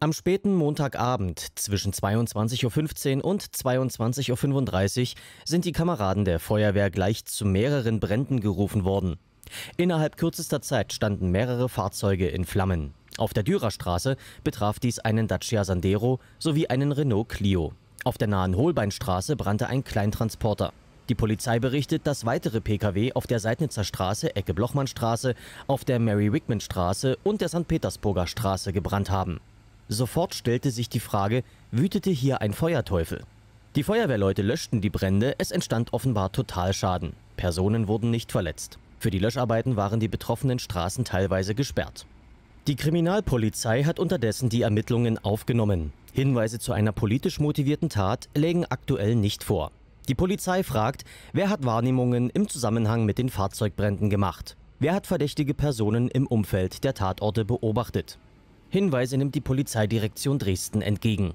Am späten Montagabend zwischen 22.15 Uhr und 22.35 Uhr sind die Kameraden der Feuerwehr gleich zu mehreren Bränden gerufen worden. Innerhalb kürzester Zeit standen mehrere Fahrzeuge in Flammen. Auf der Dürerstraße betraf dies einen Dacia Sandero sowie einen Renault Clio. Auf der nahen Holbeinstraße brannte ein Kleintransporter. Die Polizei berichtet, dass weitere Pkw auf der Seidnitzer Straße, Ecke Blochmannstraße, auf der Mary-Wickman-Straße und der St. Petersburger Straße gebrannt haben. Sofort stellte sich die Frage, wütete hier ein Feuerteufel? Die Feuerwehrleute löschten die Brände, es entstand offenbar Totalschaden. Personen wurden nicht verletzt. Für die Löscharbeiten waren die betroffenen Straßen teilweise gesperrt. Die Kriminalpolizei hat unterdessen die Ermittlungen aufgenommen. Hinweise zu einer politisch motivierten Tat lägen aktuell nicht vor. Die Polizei fragt, wer hat Wahrnehmungen im Zusammenhang mit den Fahrzeugbränden gemacht? Wer hat verdächtige Personen im Umfeld der Tatorte beobachtet? Hinweise nimmt die Polizeidirektion Dresden entgegen.